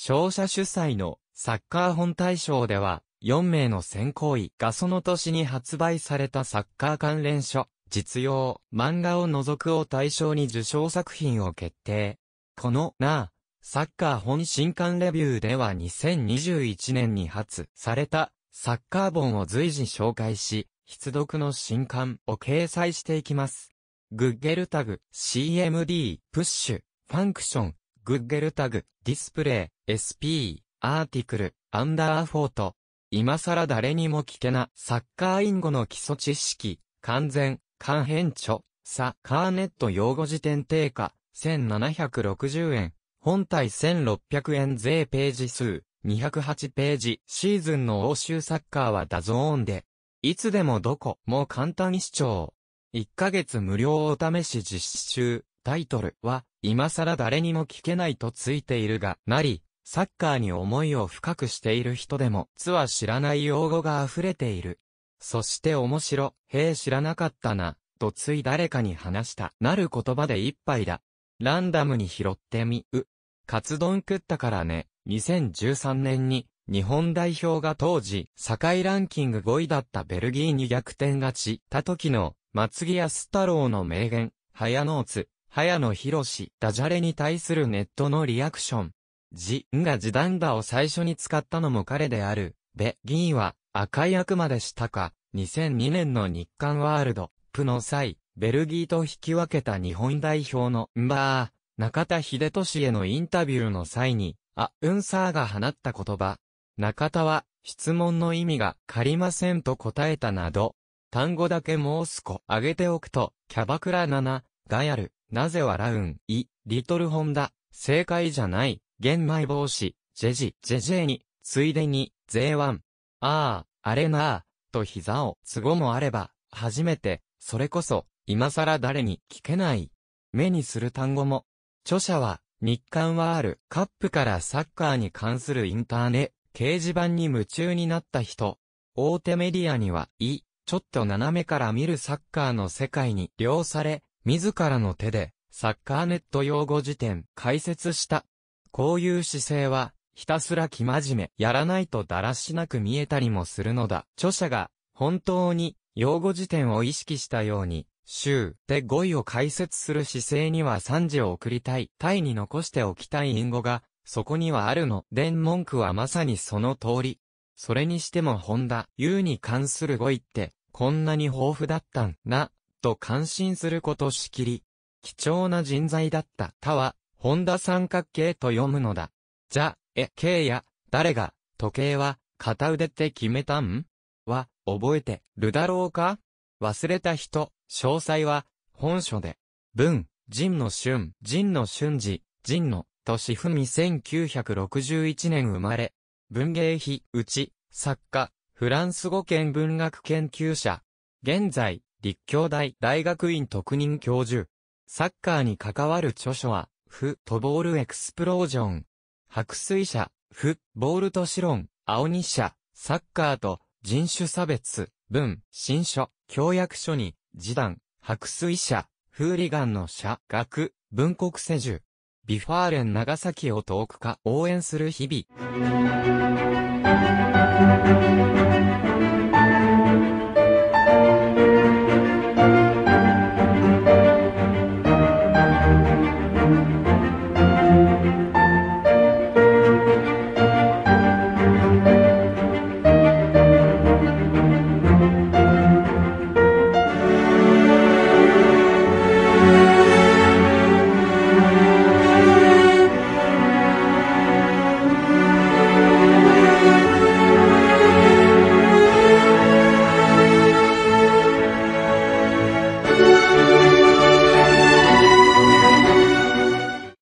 勝者主催のサッカー本大賞では、4名の選考位がその年に発売されたサッカー関連書、実用、漫画を除くを対象に受賞作品を決定。この、なあ、サッカー本新刊レビューでは2021年に発されたサッカー本を随時紹介し、筆読の新刊を掲載していきます。グッゲルタグ、CMD、プッシュ、ファンクション、Google タグ、ディスプレイ、SP、アーティクル、アンダーフォート。今更誰にも聞けな、サッカーイン語の基礎知識、完全、完変著、サッカーネット用語辞典定価、1760円、本体1600円税ページ数、208ページ、シーズンの欧州サッカーはダゾーンで、いつでもどこも簡単視聴。1ヶ月無料お試し実施中、タイトルは、今更誰にも聞けないとついているが、なり、サッカーに思いを深くしている人でも、つは知らない用語が溢れている。そして面白、へえ知らなかったな、とつい誰かに話した、なる言葉で一杯だ。ランダムに拾ってみ、う。カツ丼食ったからね、2013年に、日本代表が当時、世界ランキング5位だったベルギーに逆転勝ち、た時の、松木安太郎の名言、早ノーツ、早野博士、ダジャレに対するネットのリアクション。じ、んがダンだを最初に使ったのも彼である、べ、ギーは、赤い悪魔でしたか、2002年の日韓ワールド、プの際、ベルギーと引き分けた日本代表の、んばー、中田秀俊へのインタビューの際に、あ、うんさーが放った言葉。中田は、質問の意味が、借りませんと答えたなど、単語だけ申すこ、あげておくと、キャバクラ7、がやる。なぜ笑うん、い、リトルホンダ、正解じゃない、玄米防止、ジェジ、ジェジェに、ついでに、ゼワン。ああ、あれなあ、と膝を、都合もあれば、初めて、それこそ、今更誰に聞けない。目にする単語も、著者は、日刊はある、カップからサッカーに関するインターネ、掲示板に夢中になった人。大手メディアには、い、ちょっと斜めから見るサッカーの世界に、量され、自らの手で、サッカーネット用語辞典、解説した。こういう姿勢は、ひたすら生真面目、やらないとだらしなく見えたりもするのだ。著者が、本当に、用語辞典を意識したように、週で語彙を解説する姿勢には賛辞を送りたい、タイに残しておきたい隠語が、そこにはあるの。伝文句はまさにその通り。それにしてもホンダ、U に関する語彙って、こんなに豊富だったんな。と感心することしきり、貴重な人材だった他は、本田三角形と読むのだ。じゃ、え、形や、誰が、時計は、片腕って決めたんは、覚えてるだろうか忘れた人、詳細は、本書で。文、陣の春、陣の春時、陣の、年文1961年生まれ。文芸費、うち、作家、フランス語圏文学研究者。現在、立教大大学院特任教授。サッカーに関わる著書は、フットボールエクスプロージョン。白水社、フッボールシロ論、青日社、サッカーと人種差別、文、新書、教約書に、示談、白水社、フーリガンの社、学、文国世樹。ビファーレン長崎を遠くか応援する日々。